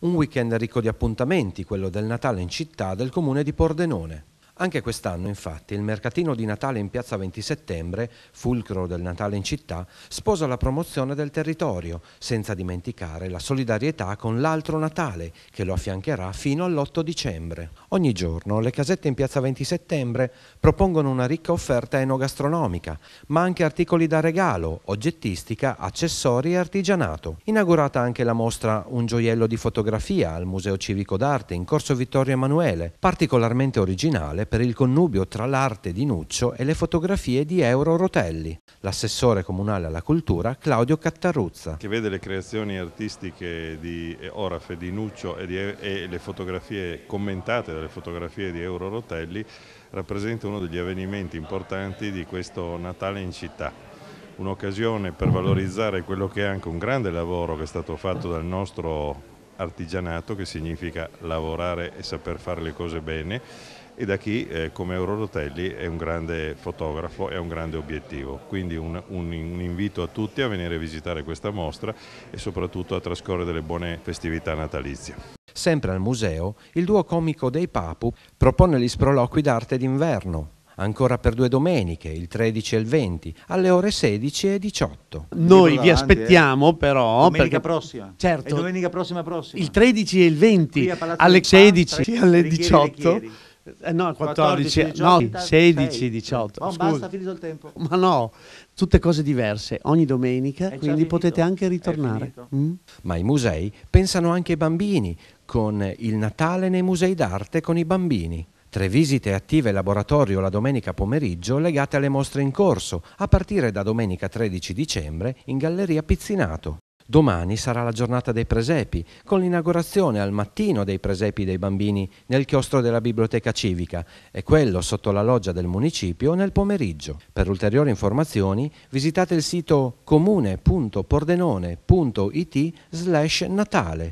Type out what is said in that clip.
Un weekend ricco di appuntamenti, quello del Natale in città del comune di Pordenone. Anche quest'anno, infatti, il mercatino di Natale in piazza 20 settembre, fulcro del Natale in città, sposa la promozione del territorio, senza dimenticare la solidarietà con l'altro Natale, che lo affiancherà fino all'8 dicembre. Ogni giorno le casette in piazza 20 settembre propongono una ricca offerta enogastronomica, ma anche articoli da regalo, oggettistica, accessori e artigianato. Inaugurata anche la mostra Un gioiello di fotografia al Museo Civico d'Arte in Corso Vittorio Emanuele, particolarmente originale per il connubio tra l'arte di Nuccio e le fotografie di Euro Rotelli, l'assessore comunale alla cultura Claudio Cattaruzza. Che vede le creazioni artistiche di eh, Orafe, di Nuccio e, di, e le fotografie commentate dalle fotografie di Euro Rotelli rappresenta uno degli avvenimenti importanti di questo Natale in città un'occasione per valorizzare quello che è anche un grande lavoro che è stato fatto dal nostro artigianato che significa lavorare e saper fare le cose bene e da chi eh, come Euro Rotelli è un grande fotografo, è un grande obiettivo. Quindi un, un, un, invito a tutti a venire a visitare questa mostra e soprattutto a trascorrere delle buone festività natalizie. Sempre al museo, il duo comico dei Papu propone gli sproloqui d'arte d'inverno, ancora per due domeniche, il 13 e il 20, alle ore 16 e 18. Noi vi aspettiamo eh. però... Domenica perché, prossima. Certo. E domenica prossima prossima. Il 13 e il 20, alle 16 e alle 18. richieri. Eh no, 14, 14 18, no, 16, 18. Oh, scusa. basta, finito il tempo. Ma no, tutte cose diverse, ogni domenica, è quindi potete anche ritornare. Mm? Ma i musei pensano anche ai bambini, con il Natale nei musei d'arte con i bambini. Tre visite attive laboratorio la domenica pomeriggio legate alle mostre in corso, a partire da domenica 13 dicembre in Galleria Pizzinato. Domani sarà la giornata dei presepi, con l'inaugurazione al mattino dei presepi dei bambini nel chiostro della biblioteca civica e quello sotto la loggia del municipio nel pomeriggio. Per ulteriori informazioni visitate il sito comune.pordenone.it slash natale